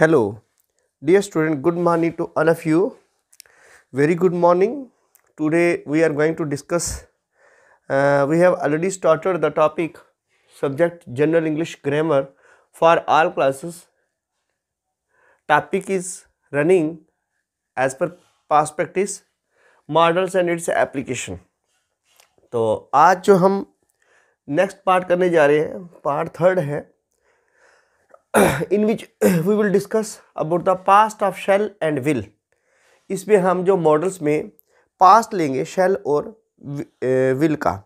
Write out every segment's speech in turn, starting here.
Hello dear student good morning to all of you very good morning today we are going to discuss we have already started the topic subject general English grammar for all classes topic is running as per past practice modals and its application तो आज जो हम next part करने जा रहे हैं part third है in which we will discuss about the past of shall and will इसमें हम जो मॉडल्स में पास्ट लेंगे शेल और विल का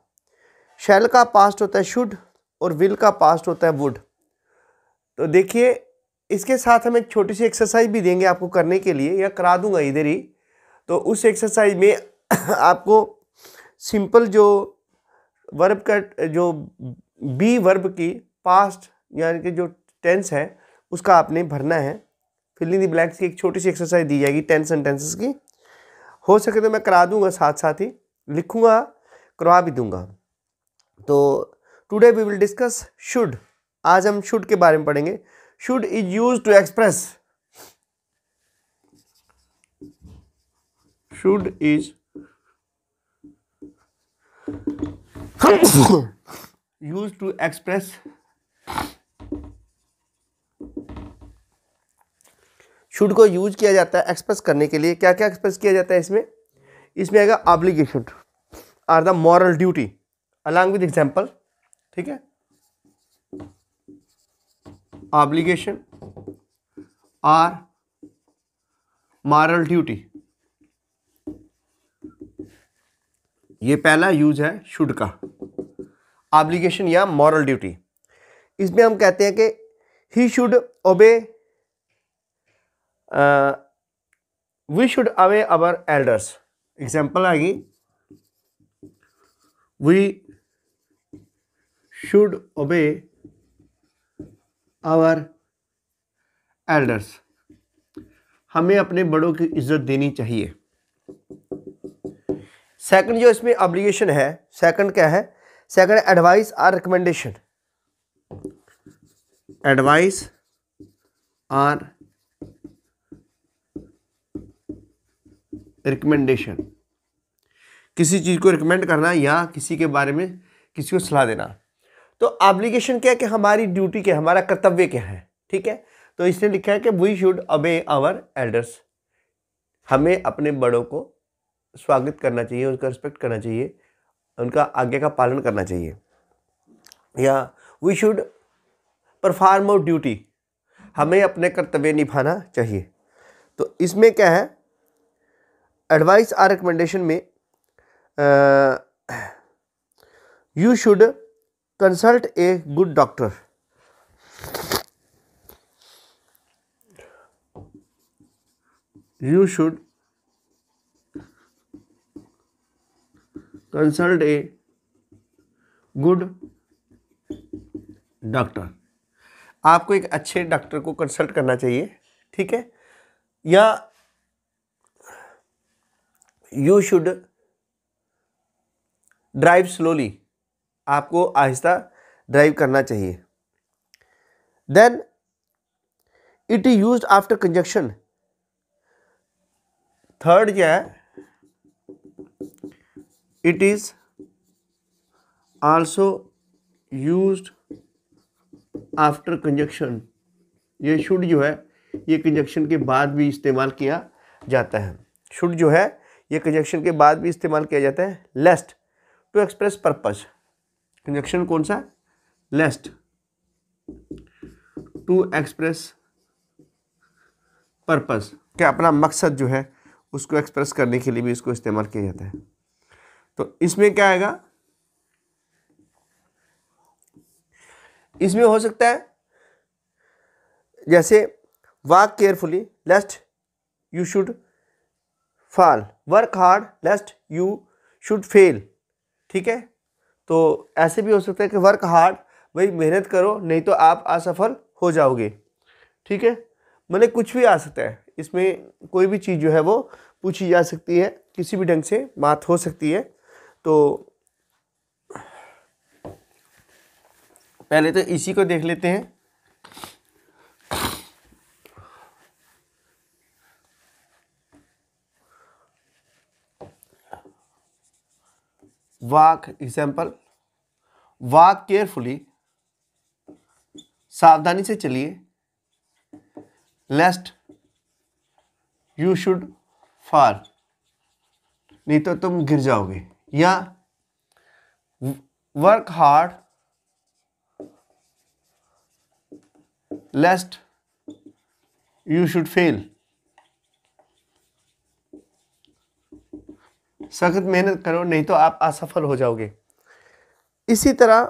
शेल का पास्ट होता है शुड और विल का पास्ट होता है वुड तो देखिए इसके साथ हम एक छोटी सी एक्सरसाइज भी देंगे आपको करने के लिए या करा दूंगा इधर ही तो उस एक्सरसाइज में आपको सिंपल जो वर्ब का जो बी वर्ब की पास्ट यानी कि जो टेंस है उसका आपने भरना है फिलिंग दी ब्लैंक्स की एक छोटी सी एक्सरसाइज दी जाएगी टेंस सेंटेंसेस की हो सके तो मैं करा दूंगा साथ साथ ही लिखूंगा करवा भी दूंगा तो today we will discuss should आज हम शुड के बारे में पढ़ेंगे should is use to express should is use to express should को यूज किया जाता है एक्सप्रेस करने के लिए क्या क्या एक्सप्रेस किया जाता है इसमें इसमें आएगा obligation or the moral duty along with example ठीक है ऑब्लिगेशन आर मॉरल ड्यूटी ये पहला यूज है शुड का ऑब्लिगेशन या मॉरल ड्यूटी इसमें हम कहते हैं कि he should obey we should obey our elders example Example we should should obey elders हमें अपने बड़ों की इज्जत देनी चाहिए सेकंड जो इसमें ऑब्लिगेशन है सेकंड क्या है second advice or recommendation advice or recommendation किसी चीज़ को रिकमेंड करना या किसी के बारे में किसी को सलाह देना तो ऑब्लिगेशन क्या है कि हमारी ड्यूटी क्या है हमारा कर्तव्य क्या है ठीक है तो इसने लिखा है कि we should obey our elders हमें अपने बड़ों को स्वागत करना चाहिए उनका रिस्पेक्ट करना चाहिए उनका आज्ञा का पालन करना चाहिए या we should perform our duty हमें अपने कर्तव्य निभाना चाहिए तो इसमें क्या है एडवाइस आर रिकमेंडेशन में you should consult a good doctor you should consult a good doctor आपको एक अच्छे डॉक्टर को कंसल्ट करना चाहिए ठीक है या यू शुड ड्राइव स्लोली आपको आहिस्ता ड्राइव करना चाहिए then it is use after conjunction third जो है it is also use after conjunction ये शुड जो है ये कंजक्शन के बाद भी इस्तेमाल किया जाता है शुड जो है ये कंजक्शन के बाद भी इस्तेमाल किया जाता है lest to express purpose conjunction कौन सा लेस्ट टू एक्सप्रेस पर्पज क्या अपना मकसद जो है उसको एक्सप्रेस करने के लिए भी इसको इस्तेमाल किया जाता है तो इसमें क्या आएगा इसमें हो सकता है जैसे walk carefully lest you should fall work hard lest you should fail ठीक है तो ऐसे भी हो सकता है कि वर्क हार्ड भाई मेहनत करो नहीं तो आप असफल हो जाओगे ठीक है मैंने मतलब कुछ भी आ सकता है इसमें कोई भी चीज़ जो है वो पूछी जा सकती है किसी भी ढंग से बात हो सकती है तो पहले तो इसी को देख लेते हैं वाक एग्जाम्पल वाक केयरफुली सावधानी से चलिए लेस्ट यू शुड फार नहीं तो तुम गिर जाओगे या work hard lest you should fail सख्त मेहनत करो नहीं तो आप असफल हो जाओगे इसी तरह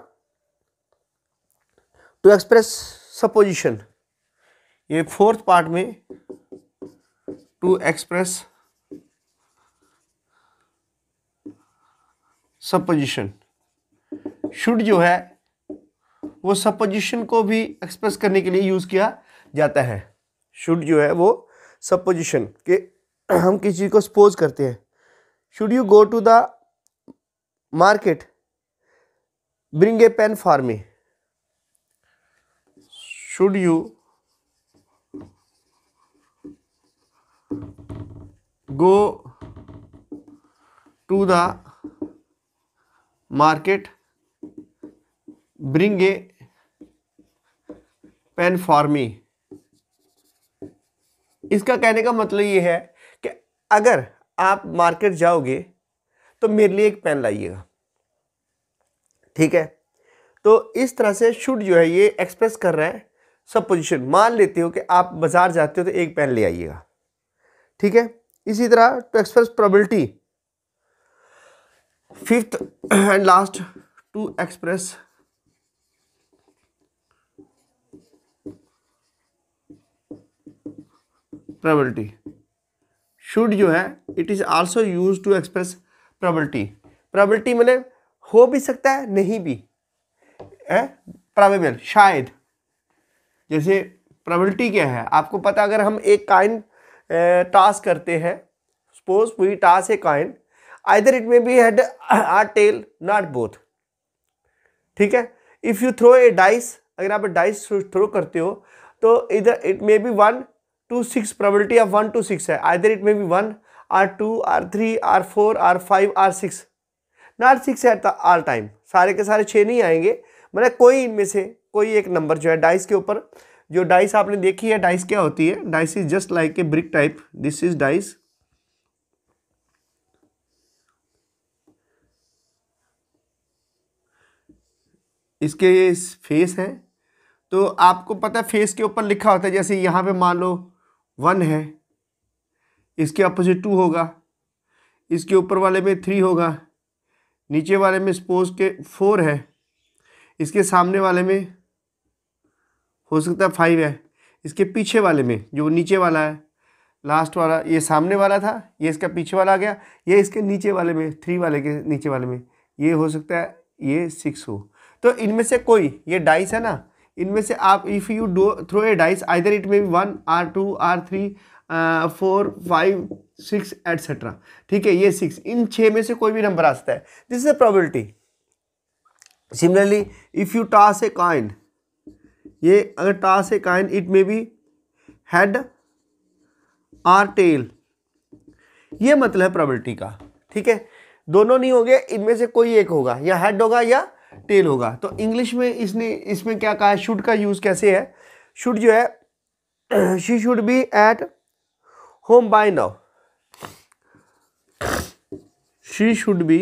टू एक्सप्रेस सपोजिशन ये फोर्थ पार्ट में टू एक्सप्रेस सपोजिशन शुड जो है वो सपोजिशन को भी एक्सप्रेस करने के लिए यूज़ किया जाता है शुड जो है वो सपोजिशन के हम किसी चीज़ को सपोज करते हैं should you go to the market bring a pen for me should you go to the market bring a pen for me इसका कहने का मतलब ये है कि अगर आप मार्केट जाओगे तो मेरे लिए एक पेन लाइएगा ठीक है तो इस तरह से शुड जो है ये एक्सप्रेस कर रहा है सब पोजिशन मान लेते हो कि आप बाज़ार जाते हो तो एक पेन ले आइएगा ठीक है इसी तरह to express probability fifth and last to express probability should जो है it is also use to express probability probability मैंने हो भी सकता है नहीं भी है प्रॉबेबल शायद जैसे प्रॉबलिटी क्या है आपको पता अगर हम एक काइन टास्क करते हैं suppose we toss a coin either it may be head or tail not both ठीक है if you throw a dice अगर आप डाइस थ्रो करते हो तो either it may be one two six probability of one two six है either it may be one or two or three or four or five or six not six at the all time सारे के सारे छः नहीं आएंगे मतलब कोई इनमें से कोई एक नंबर जो है डाइस के ऊपर जो डाइस आपने देखी है डाइस क्या होती है dice is just like a brick type this is dice इसके फेस हैं तो आपको पता है फेस के ऊपर लिखा होता है जैसे यहाँ पे मान लो वन है इसके अपोजिट टू होगा इसके ऊपर वाले में थ्री होगा नीचे वाले में सपोज के फोर है इसके सामने वाले में हो सकता है फाइव है इसके पीछे वाले में जो नीचे वाला है लास्ट वाला ये सामने वाला था ये इसका पीछे वाला आ गया ये इसके नीचे वाले में थ्री वाले के नीचे वाले में ये हो सकता है ये सिक्स हो तो इनमें से कोई ये डाइस है ना इनमें से आप if you do throw a dice either it may be one or two or three four five six etcetera ठीक है ये सिक्स इन छः में से कोई भी नंबर आ सकता है this is a probability similarly if you toss a coin ये अगर toss a coin it may be head or tail ये मतलब है प्रॉबिलिटी का ठीक है दोनों नहीं होंगे इनमें से कोई एक होगा या हेड होगा या टेल होगा तो इंग्लिश में इसने इसमें क्या कहा है शुड का यूज़ कैसे है शुड जो है she should be at home by now she should be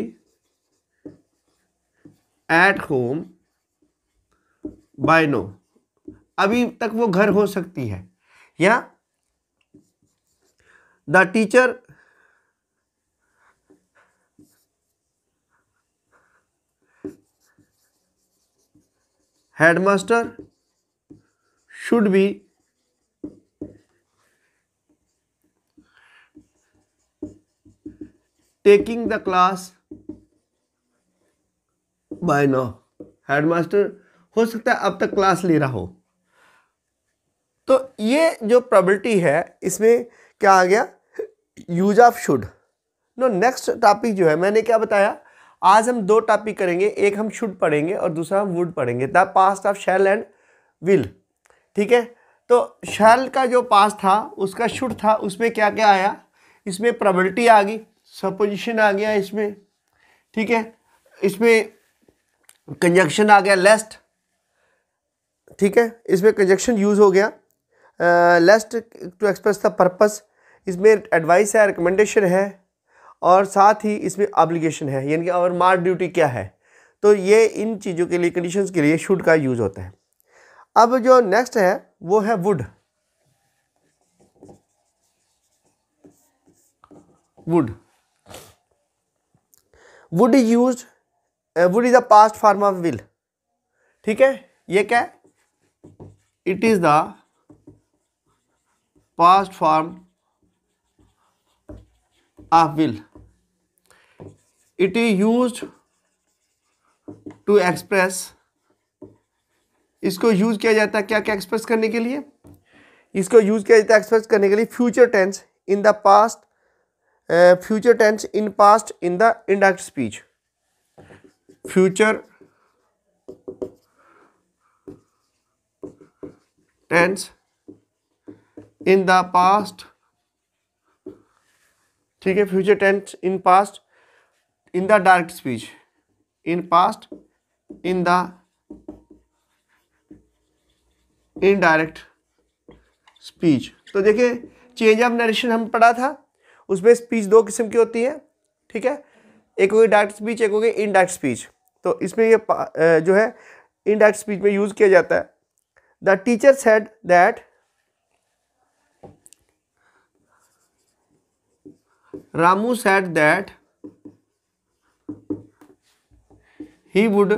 at home by now अभी तक वो घर हो सकती है या the teacher headmaster should be taking the class by now headmaster हो सकता है अब तक क्लास ले रहा हो तो ये जो प्रॉबलिटी है इसमें क्या आ गया use of should now next topic जो है मैंने क्या बताया आज हम दो टॉपिक करेंगे एक हम शुड पढ़ेंगे और दूसरा हम वुड पढ़ेंगे the past of shall and will ठीक है तो शैल का जो पास था उसका शुड था उसमें क्या क्या आया इसमें प्रबलिटी आ गई सपोजिशन आ गया इसमें ठीक है इसमें कंजक्शन आ गया लेस्ट ठीक है इसमें कंजक्शन यूज़ हो गया lest to express the purpose इसमें एडवाइस है रिकमेंडेशन है और साथ ही इसमें ऑब्लिगेशन है यानी कि और मार ड्यूटी क्या है तो ये इन चीज़ों के लिए कंडीशन के लिए शुड का यूज़ होता है अब जो नेक्स्ट है वो है would would would is use would is the past form of will ठीक है ये क्या है it is the past form of will it is used to express इसको यूज किया जाता है क्या क्या एक्सप्रेस करने के लिए इसको यूज किया जाता है एक्सप्रेस करने के लिए future tense in the past future tense in past in the indirect speech future tense in the past ठीक है future tense in past in the direct speech in past in the indirect speech तो देखिए change of narration हम पढ़ा था उसमें speech दो किस्म की होती है ठीक है एक होगी डायरेक्ट स्पीच एक होगी इनडायरेक्ट स्पीच तो इसमें ये जो है इनडायरेक्ट स्पीच में यूज़ किया जाता है the teacher said that Ramu said that he would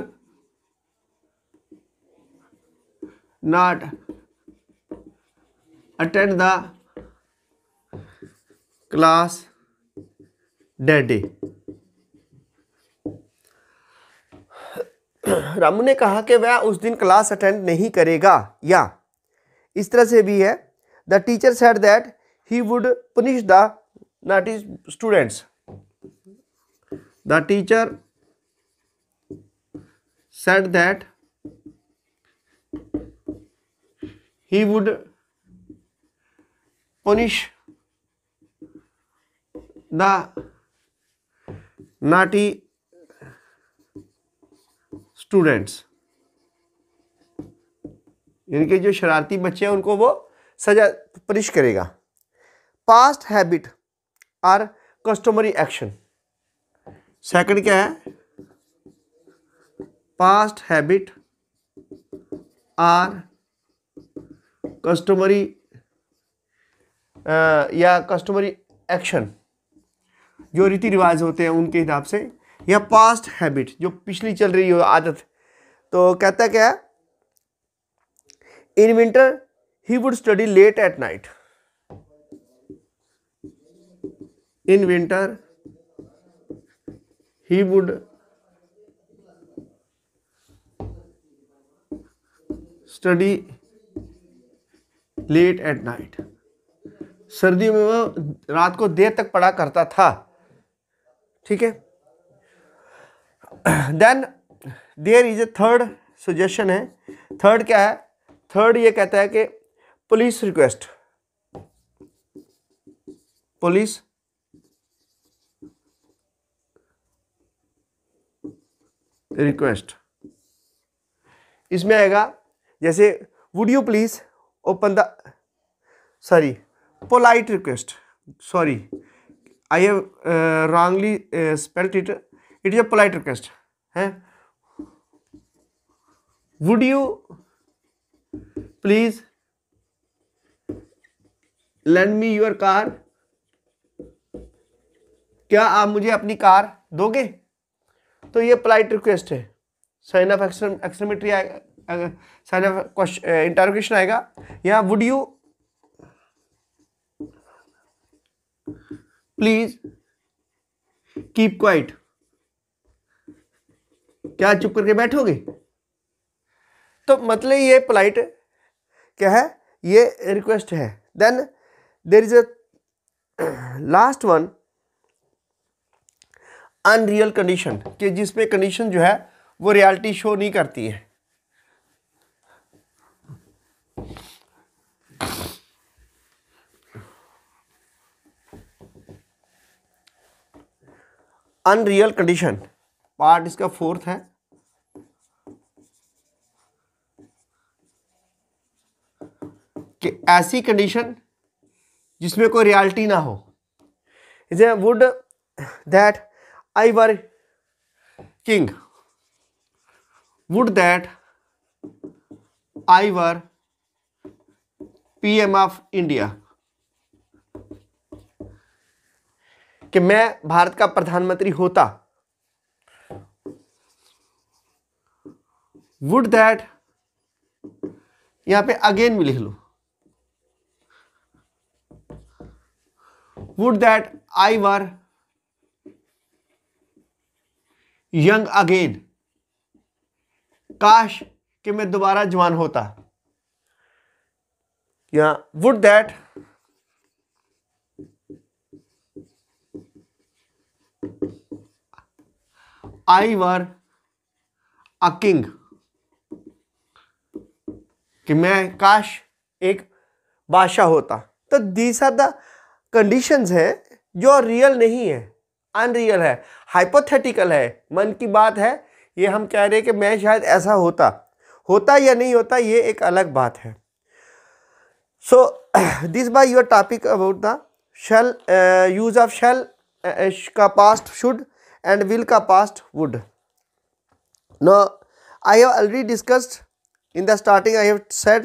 not attend the class that day Ramu ने कहा कि वह उस दिन क्लास अटेंड नहीं करेगा या इस तरह से भी है the teacher said that he would punish the naughty students the teacher said that he would punish the naughty students इनके जो शरारती बच्चे हैं उनको वो सजा पनिश करेगा past habit or customary action second क्या है past habit are customary uh, या customary action जो रीति रिवाज होते हैं उनके हिसाब से या पास्ट हैबिट जो पिछली चल रही हो आदत तो कहता क्या है in winter he would study late at night in winter he would study late at night सर्दियों में वह रात को देर तक पढ़ा करता था ठीक है then there is a third suggestion है थर्ड क्या है थर्ड ये कहता है कि पुलिस रिक्वेस्ट पुलिस रिक्वेस्ट इसमें आएगा जैसे would you please open the sorry polite request sorry I have wrongly spelt it it is a polite request है would you please lend me your car क्या आप मुझे अपनी कार दोगे तो ये पोलाइट रिक्वेस्ट है साइन ऑफ एक्सट्रीमेट्री आएगा साइन ऑफ क्वेश्चन इंटरोगेशन आएगा या would you please keep quiet क्या चुप करके बैठोगे तो मतलब ये पोलाइट क्या है ये रिक्वेस्ट है then there is a last one unreal condition कि जिसमें कंडीशन जो है वो रियलिटी शो नहीं करती है अनरियल कंडीशन पार्ट इसका फोर्थ है कि ऐसी कंडीशन जिसमें कोई रियलिटी ना हो इसे would that I were king would that I were PM of India कि मैं भारत का प्रधानमंत्री होता वुड दैट यहां पे अगेन भी लिख लो would that I were young again काश कि मैं दोबारा जवान होता या would that I were a king कि मैं काश एक बादशाह होता तो दीज आर द कंडीशंस है जो रियल नहीं है अनरियल है हाइपोथेटिकल है मन की बात है ये हम कह रहे हैं कि मैं शायद ऐसा होता होता या नहीं होता ये एक अलग बात है so this by your topic about the shall use of shall का पास्ट शुड एंड विल का past would Now, I have already discussed in the starting I have said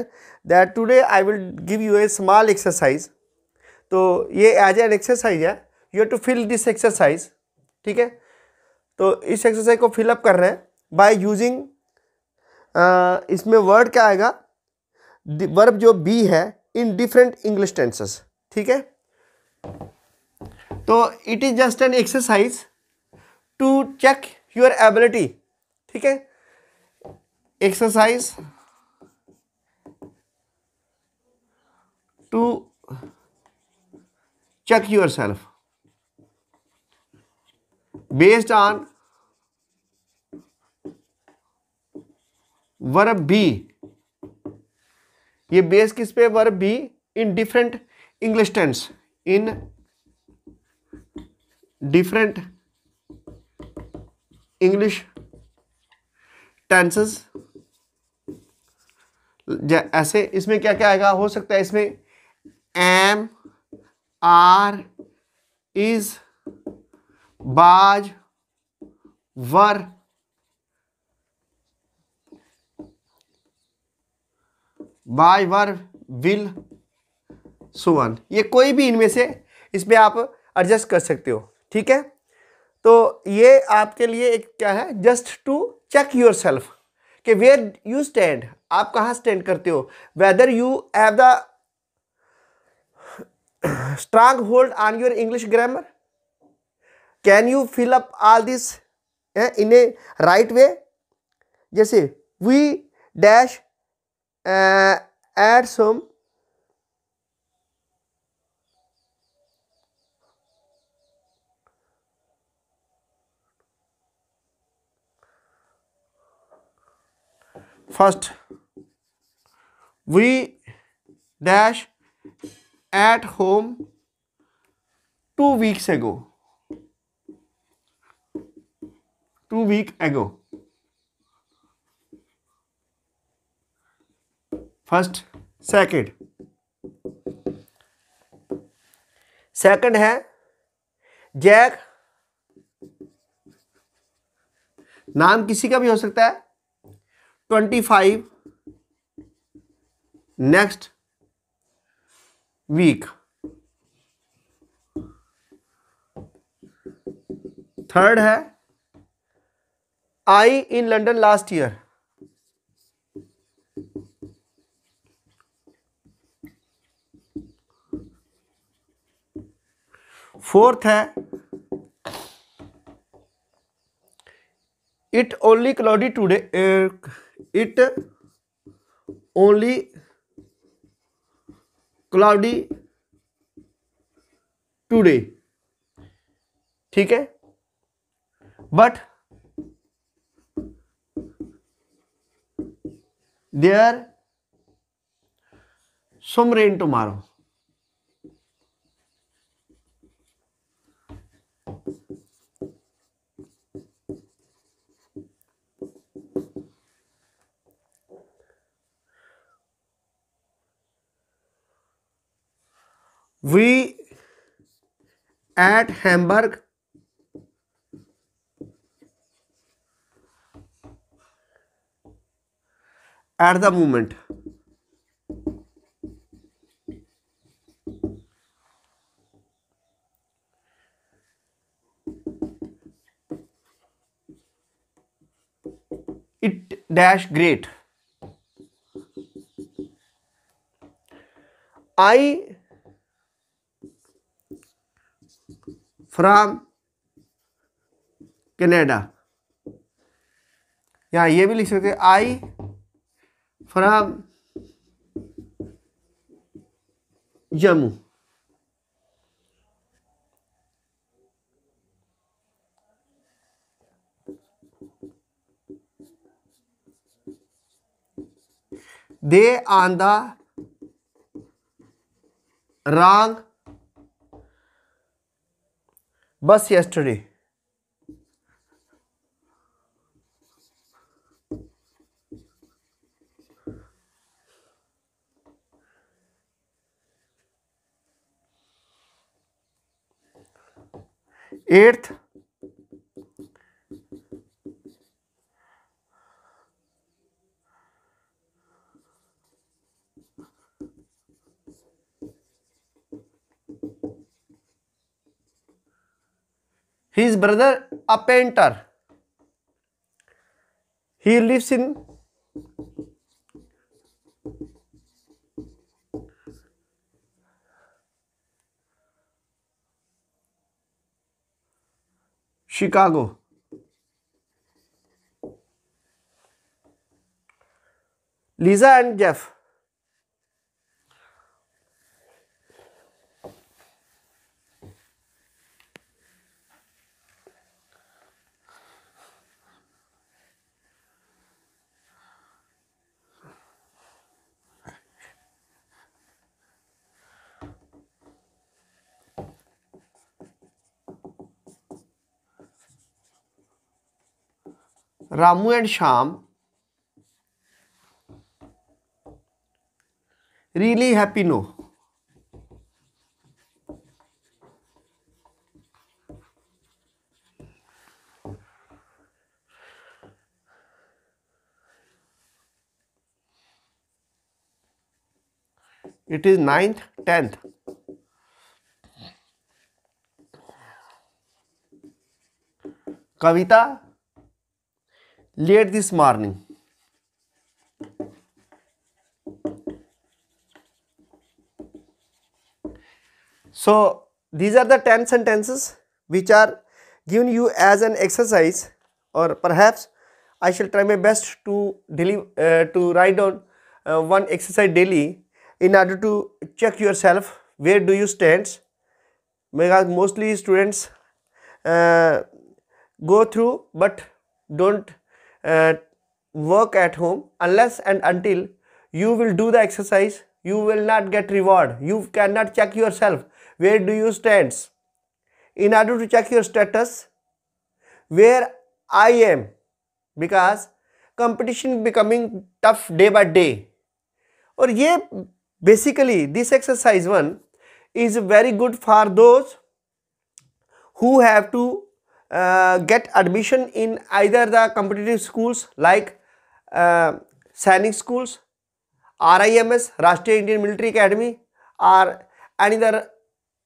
that today I will give you a small exercise तो ये as an exercise है you have to fill this exercise ठीक है तो इस exercise को fill up कर रहे हैं बाय यूजिंग इसमें वर्ड क्या आएगा वर्ब जो बी है इन डिफरेंट इंग्लिश टेंसेस ठीक है तो it is just an exercise to check your ability ठीक है exercise to check yourself based on verb be ये बेस किस पे verb be in different English tense in different English tenses ऐसे इसमें क्या क्या आएगा हो सकता है इसमें एम आर इज बाज वर बाय वर विल सुवन ये कोई भी इनमें से इसमें आप एडजस्ट कर सकते हो ठीक है तो ये आपके लिए एक क्या है just to check yourself कि वेयर यू स्टैंड आप कहा स्टैंड करते हो whether you have the strong hold on your English grammar can you fill up all this in a right way जैसे we dash add some first we dash at home two weeks ago two week ago first second second hai jack नाम किसी का भी हो सकता है twenty five next week third है I in London last year fourth है it only cloudy today it only cloudy today ठीक है but there some rain tomorrow we at hamburg at the moment it dash great i from Canada यहाँ ये भी लिख सकते हैं आई फ्राम जम्मू दे आंदा the bus yesterday eighth his brother a painter he lives in Chicago Lisa and Jeff Ramu and Shyam really happy no it is ninth tenth Kavita late this morning. So, these are the 10 sentences which are given you as an exercise or perhaps I shall try my best to, deliver, uh, to write down uh, one exercise daily in order to check yourself where do you stand because mostly students uh, go through but don't uh, work at home unless and until you will do the exercise you will not get reward you cannot check yourself where do you stand in order to check your status where i am because competition becoming tough day by day or yeah basically this exercise one is very good for those who have to uh, get admission in either the competitive schools like uh, Sainik schools, RIMS, Rashtriya Indian Military Academy or any other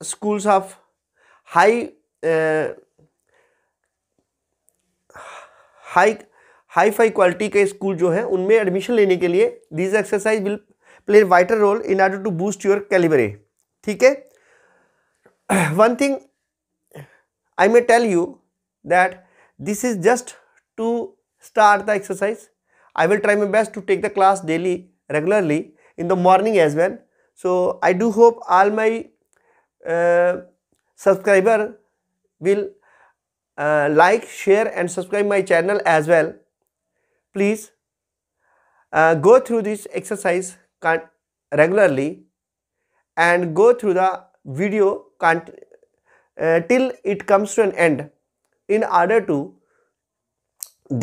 schools of high uh, high hi-fi quality के school जो हैं उनमें admission लेने के लिए this exercise will play vital role in order to boost your calibre ठीक है one thing I may tell you that this is just to start the exercise. I will try my best to take the class daily, regularly, in the morning as well. So I do hope all my uh, subscriber will uh, like, share and subscribe my channel as well. Please uh, go through this exercise regularly and go through the video uh, till it comes to an end in order to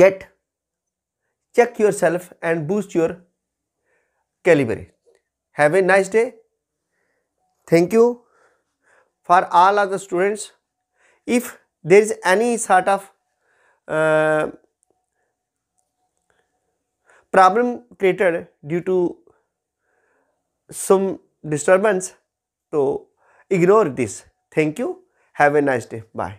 get check yourself and boost your caliber. Have a nice day. Thank you for all other students. If there is any sort of uh, problem created due to some disturbance, so ignore this. Thank you. Have a nice day. Bye.